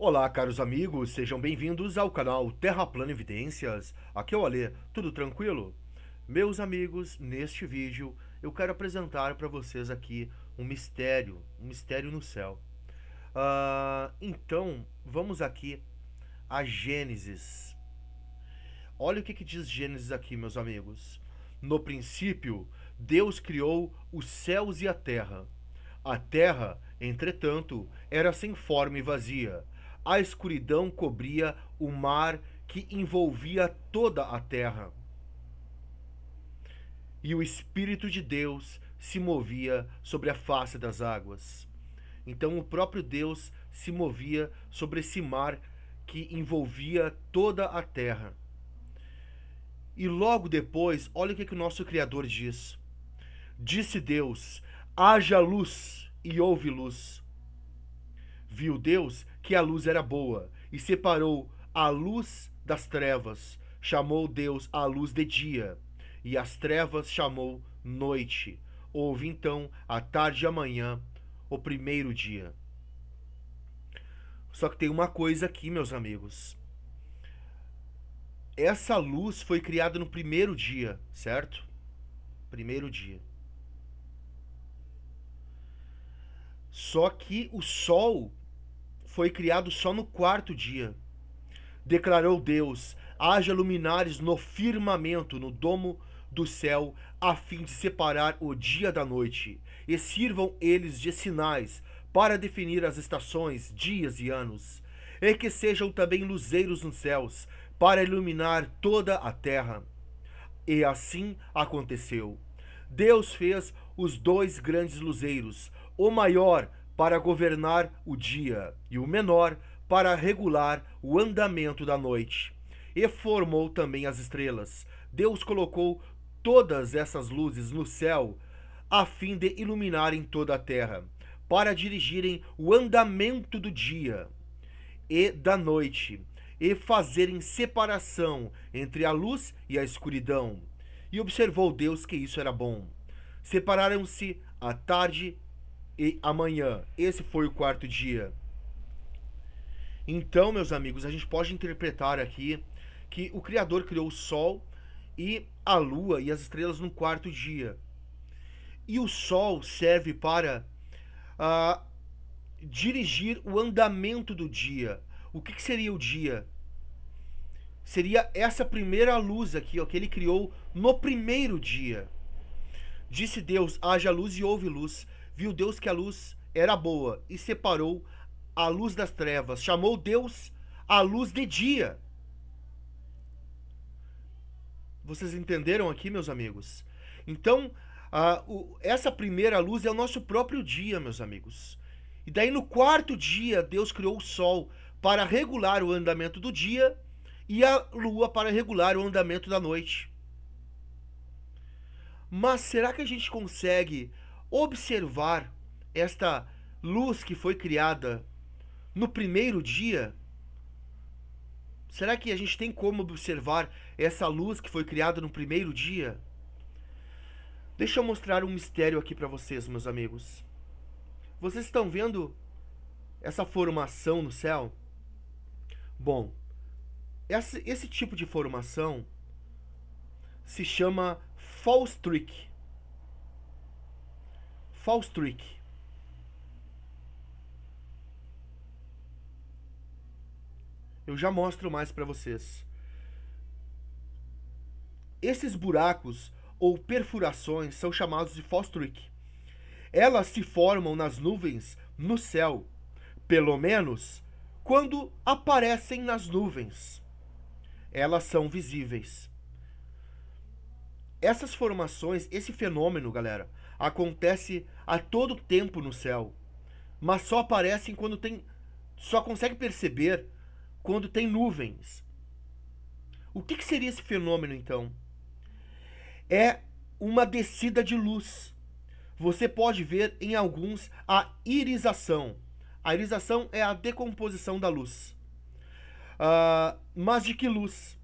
Olá, caros amigos, sejam bem-vindos ao canal Terra Plana Evidências. Aqui é o Alê, tudo tranquilo? Meus amigos, neste vídeo eu quero apresentar para vocês aqui um mistério, um mistério no céu. Uh, então, vamos aqui a Gênesis. Olha o que, que diz Gênesis aqui, meus amigos. No princípio, Deus criou os céus e a terra. A terra, entretanto, era sem forma e vazia a escuridão cobria o mar que envolvia toda a terra. E o Espírito de Deus se movia sobre a face das águas. Então o próprio Deus se movia sobre esse mar que envolvia toda a terra. E logo depois, olha o que, que o nosso Criador diz. Disse Deus: haja luz, e houve luz. Viu Deus que a luz era boa, e separou a luz das trevas. Chamou Deus a luz de dia, e as trevas chamou noite. Houve então a tarde e a manhã, o primeiro dia. Só que tem uma coisa aqui, meus amigos. Essa luz foi criada no primeiro dia, certo? Primeiro dia. Só que o sol foi criado só no quarto dia. Declarou Deus: haja luminares no firmamento, no domo do céu, a fim de separar o dia da noite, e sirvam eles de sinais para definir as estações, dias e anos, e que sejam também luzeiros nos céus, para iluminar toda a terra. E assim aconteceu. Deus fez os dois grandes luzeiros, o maior para governar o dia, e o menor para regular o andamento da noite. E formou também as estrelas. Deus colocou todas essas luzes no céu, a fim de iluminarem toda a terra, para dirigirem o andamento do dia e da noite, e fazerem separação entre a luz e a escuridão. E observou Deus que isso era bom. Separaram-se a tarde e amanhã. Esse foi o quarto dia. Então, meus amigos, a gente pode interpretar aqui que o Criador criou o Sol e a Lua e as estrelas no quarto dia. E o Sol serve para uh, dirigir o andamento do dia. O que, que seria o dia? Seria essa primeira luz aqui, ó, que ele criou no primeiro dia. Disse Deus: haja luz e houve luz. Viu Deus que a luz era boa e separou a luz das trevas. Chamou Deus a luz de dia. Vocês entenderam aqui, meus amigos? Então, a, o, essa primeira luz é o nosso próprio dia, meus amigos. E daí, no quarto dia, Deus criou o sol para regular o andamento do dia e a lua para regular o andamento da noite. Mas será que a gente consegue observar esta luz que foi criada no primeiro dia? Será que a gente tem como observar essa luz que foi criada no primeiro dia? Deixa eu mostrar um mistério aqui para vocês, meus amigos. Vocês estão vendo essa formação no céu? Bom, esse, esse tipo de formação se chama false trick. False Trick. Eu já mostro mais para vocês. Esses buracos ou perfurações são chamados de false trick. Elas se formam nas nuvens no céu, pelo menos quando aparecem nas nuvens. Elas são visíveis. Essas formações, esse fenômeno, galera, acontece a todo tempo no céu, mas só aparecem quando tem. só consegue perceber quando tem nuvens. O que, que seria esse fenômeno então? É uma descida de luz. Você pode ver em alguns a irização. A irização é a decomposição da luz. Uh, mas de que luz?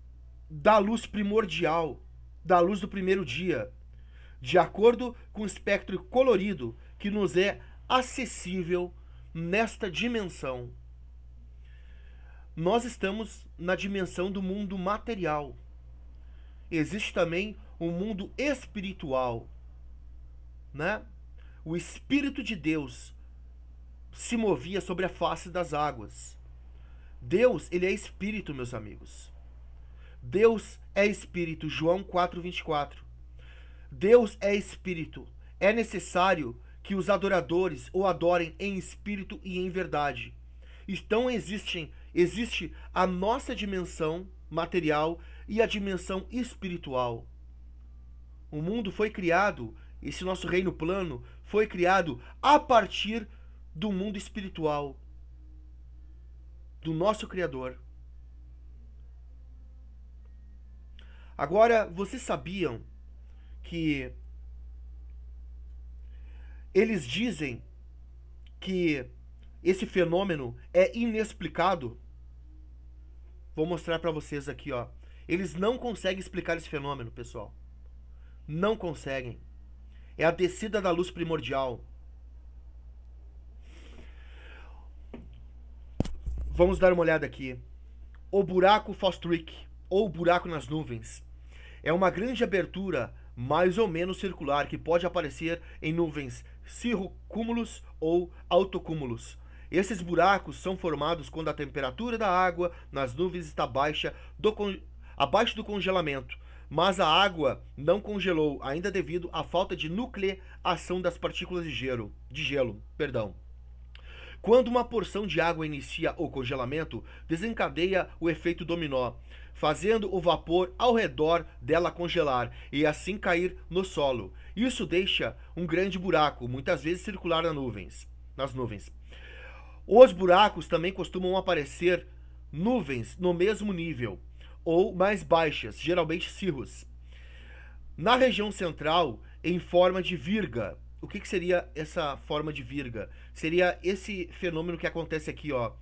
Da luz primordial, da luz do primeiro dia, de acordo com o espectro colorido que nos é acessível nesta dimensão. Nós estamos na dimensão do mundo material. Existe também um mundo espiritual, né? O espírito de Deus se movia sobre a face das águas. Deus, ele é espírito, meus amigos. Deus é espírito, João 4:24. Deus é espírito. É necessário que os adoradores o adorem em espírito e em verdade. Então existem, existe a nossa dimensão material e a dimensão espiritual. O mundo foi criado, esse nosso reino plano foi criado a partir do mundo espiritual do nosso criador. Agora, vocês sabiam que eles dizem que esse fenômeno é inexplicado. Vou mostrar para vocês aqui, ó. Eles não conseguem explicar esse fenômeno, pessoal. Não conseguem. É a descida da luz primordial. Vamos dar uma olhada aqui. O buraco Fostwick, ou buraco nas nuvens, é uma grande abertura mais ou menos circular que pode aparecer em nuvens cirrocúmulos ou autocúmulos. Esses buracos são formados quando a temperatura da água nas nuvens está baixa do con... abaixo do congelamento, mas a água não congelou ainda devido à falta de nucleação das partículas de gelo, de gelo, perdão. Quando uma porção de água inicia o congelamento, desencadeia o efeito dominó, fazendo o vapor ao redor dela congelar e assim cair no solo. Isso deixa um grande buraco, muitas vezes circular nas nuvens. Nas nuvens. Os buracos também costumam aparecer nuvens no mesmo nível ou mais baixas, geralmente cirros. Na região central, em forma de virga, o que, que seria essa forma de virga? Seria esse fenômeno que acontece aqui, ó.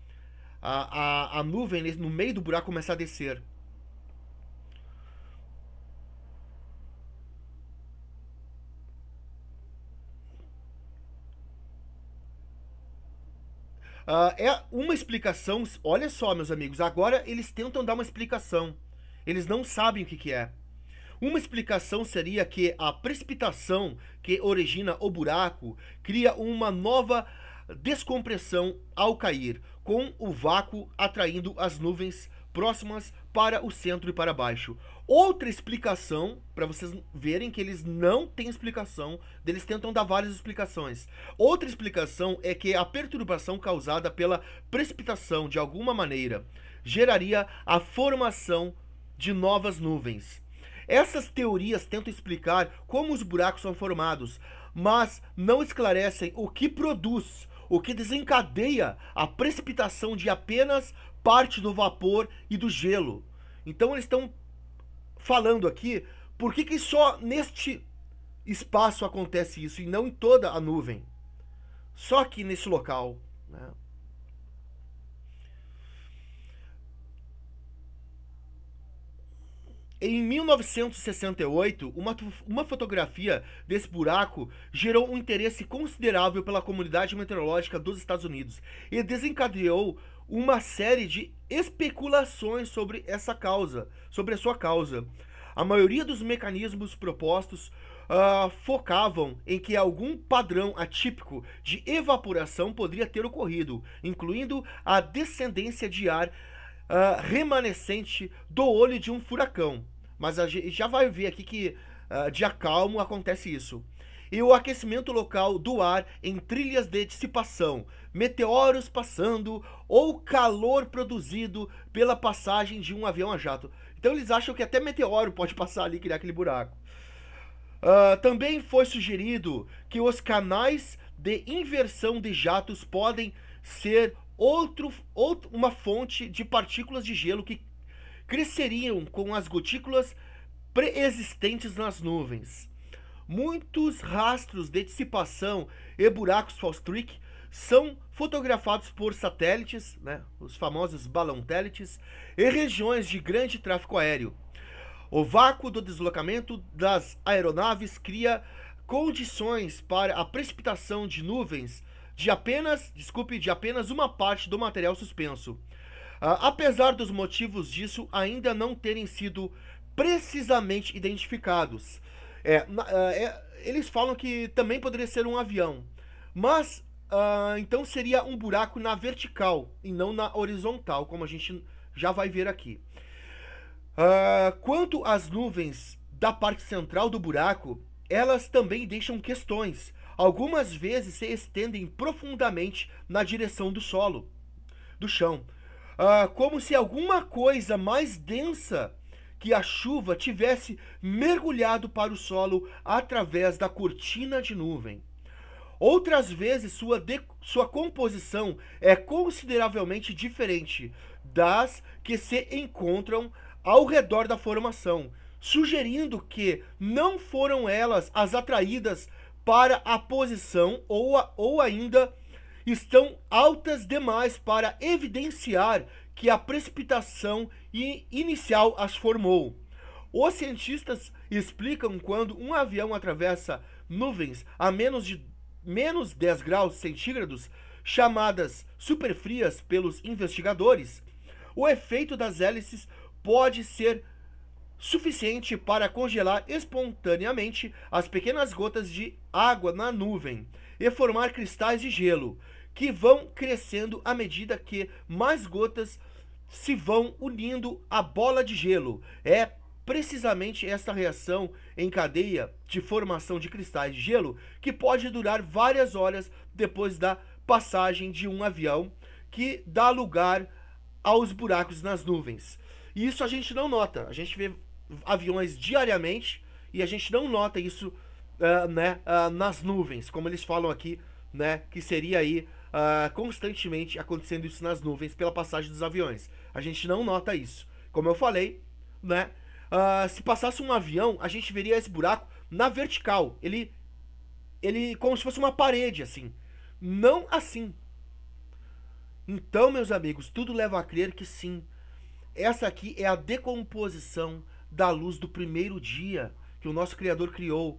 A, a, a nuvem no meio do buraco começar a descer. Uh, é uma explicação. Olha só, meus amigos, agora eles tentam dar uma explicação. Eles não sabem o que, que é. Uma explicação seria que a precipitação que origina o buraco cria uma nova descompressão ao cair, com o vácuo atraindo as nuvens próximas para o centro e para baixo. Outra explicação, para vocês verem que eles não têm explicação, eles tentam dar várias explicações. Outra explicação é que a perturbação causada pela precipitação de alguma maneira geraria a formação de novas nuvens. Essas teorias tentam explicar como os buracos são formados, mas não esclarecem o que produz, o que desencadeia a precipitação de apenas parte do vapor e do gelo. Então eles estão falando aqui por que, que só neste espaço acontece isso e não em toda a nuvem. Só aqui nesse local. Né? Em 1968, uma, uma fotografia desse buraco gerou um interesse considerável pela comunidade meteorológica dos Estados Unidos e desencadeou uma série de especulações sobre essa causa, sobre a sua causa. A maioria dos mecanismos propostos uh, focavam em que algum padrão atípico de evaporação poderia ter ocorrido, incluindo a descendência de ar Uh, remanescente do olho de um furacão. Mas a gente já vai ver aqui que uh, ah, acalmo acontece isso. E o aquecimento local do ar em trilhas de dissipação, meteoros passando ou calor produzido pela passagem de um avião a jato. Então eles acham que até meteoro pode passar ali e criar aquele buraco. Uh, também foi sugerido que os canais de inversão de jatos podem ser outro, outro, uma fonte de partículas de gelo que cresceriam com as gotículas pré-existentes nas nuvens. Muitos rastros de dissipação e buracos Falstrik são fotografados por satélites, né, os famosos balão-télites, em regiões de grande tráfego aéreo. O vácuo do deslocamento das aeronaves cria condições para a precipitação de nuvens de apenas, desculpe, de apenas uma parte do material suspenso. Ah, apesar dos motivos disso ainda não terem sido precisamente identificados. É, ah, é, eles falam que também poderia ser um avião, mas uh, então seria um buraco na vertical e não na horizontal, como a gente já vai ver aqui. Uh, quanto às nuvens da parte central do buraco, elas também deixam questões. Algumas vezes se estendem profundamente na direção do solo, do chão ah, como se alguma coisa mais densa que a chuva tivesse mergulhado para o solo através da cortina de nuvem. Outras vezes, sua, de, sua composição é consideravelmente diferente das que se encontram ao redor da formação, sugerindo que não foram elas as atraídas para a posição ou, a, ou ainda estão altas demais para evidenciar que a precipitação inicial as formou. Os cientistas explicam quando um avião atravessa nuvens a menos de menos 10 graus centígrados, chamadas superfrias pelos investigadores, o efeito das hélices pode ser suficiente para congelar espontaneamente as pequenas gotas de água na nuvem e formar cristais de gelo, que vão crescendo à medida que mais gotas se vão unindo à bola de gelo. É precisamente esta reação em cadeia de formação de cristais de gelo que pode durar várias horas depois da passagem de um avião que dá lugar aos buracos nas nuvens. E isso a gente não nota. A gente vê aviões diariamente e a gente não nota isso uh, né, uh, nas nuvens, como eles falam aqui, né, que seria aí uh, constantemente acontecendo isso nas nuvens pela passagem dos aviões. A gente não nota isso. Como eu falei, né, se passasse um avião, a gente veria esse buraco na vertical. Ele, ele como se fosse uma parede, assim. Não assim. Então, meus amigos, tudo leva a crer que sim. Essa aqui é a decomposição da luz do primeiro dia que o nosso Criador criou,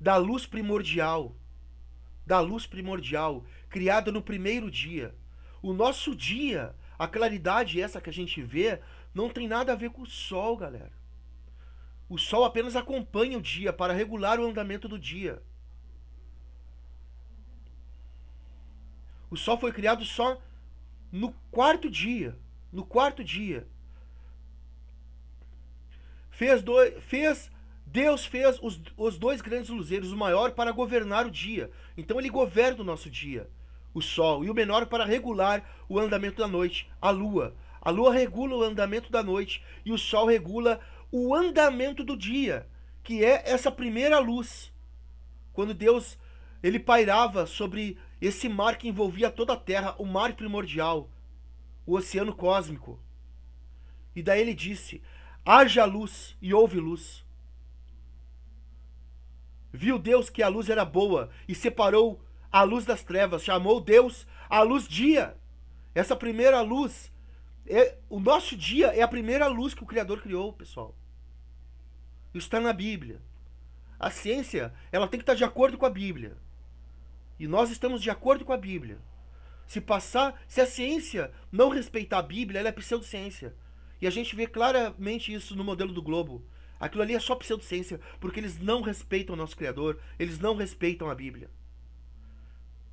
da luz primordial, da luz primordial, criada no primeiro dia. O nosso dia, a claridade essa que a gente vê, não tem nada a ver com o sol, galera. O sol apenas acompanha o dia para regular o andamento do dia. O sol foi criado só no quarto dia. No quarto dia. Fez dois, fez Deus fez os, os dois grandes luzeiros, o maior para governar o dia. Então ele governa o nosso dia, o sol, e o menor para regular o andamento da noite, a lua. A lua regula o andamento da noite e o sol regula o andamento do dia, que é essa primeira luz. Quando Deus ele pairava sobre esse mar que envolvia toda a terra, o mar primordial, o oceano cósmico. E daí ele disse: Haja luz e houve luz. Viu Deus que a luz era boa e separou a luz das trevas, chamou Deus a luz dia. Essa primeira luz, é, o nosso dia é a primeira luz que o Criador criou, pessoal. Isso está na Bíblia. A ciência, ela tem que estar tá de acordo com a Bíblia. E nós estamos de acordo com a Bíblia. Se passar, se a ciência não respeitar a Bíblia, ela é pseudociência. E a gente vê claramente isso no modelo do Globo. Aquilo ali é só pseudociência, porque eles não respeitam o nosso Criador, eles não respeitam a Bíblia.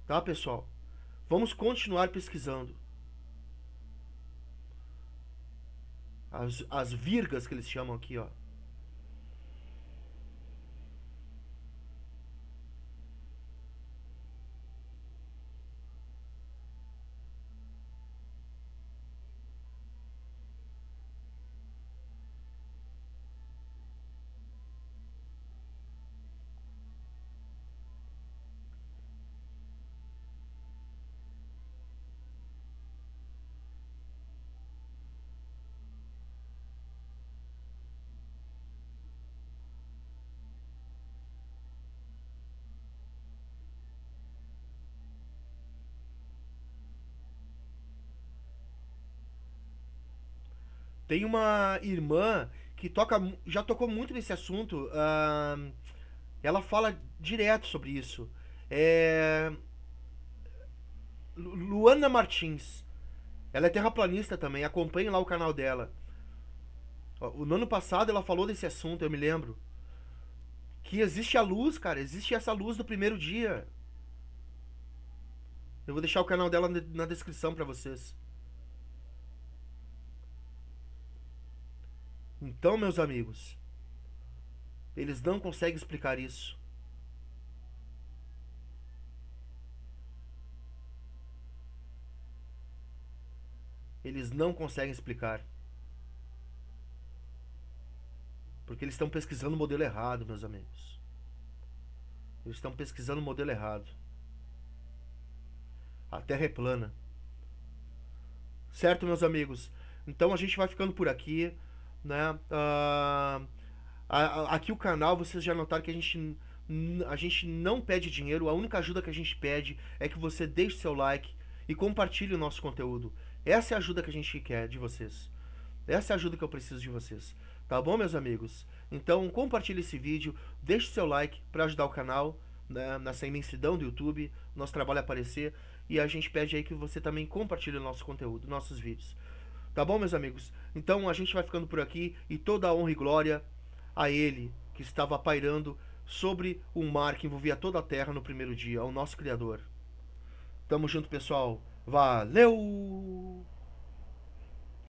Tá, pessoal? Vamos continuar pesquisando. As, as virgas que eles chamam aqui, ó. Tem uma irmã que toca, já tocou muito nesse assunto. Uh, ela fala direto sobre isso. É... Luana Martins. Ela é terraplanista também. Acompanhe lá o canal dela. No ano passado ela falou desse assunto, eu me lembro. Que existe a luz, cara. Existe essa luz do primeiro dia. Eu vou deixar o canal dela na descrição para vocês. Então, meus amigos, eles não conseguem explicar isso. Eles não conseguem explicar. Porque eles estão pesquisando o modelo errado, meus amigos. Eles estão pesquisando o modelo errado. A Terra é plana. Certo, meus amigos? Então a gente vai ficando por aqui né? Uh, aqui o canal, vocês já notaram que a gente, a gente não pede dinheiro, a única ajuda que a gente pede é que você deixe seu like e compartilhe o nosso conteúdo. Essa é a ajuda que a gente quer de vocês. Essa é a ajuda que eu preciso de vocês. Tá bom, meus amigos? Então, compartilhe esse vídeo, deixe seu like para ajudar o canal né, nessa imensidão do YouTube, nosso trabalho é aparecer. E a gente pede aí que você também compartilhe o nosso conteúdo, nossos vídeos. Tá bom, meus amigos? Então a gente vai ficando por aqui e toda a honra e glória a ele que estava pairando sobre o mar que envolvia toda a terra no primeiro dia, ao nosso Criador. Tamo junto, pessoal. Valeu!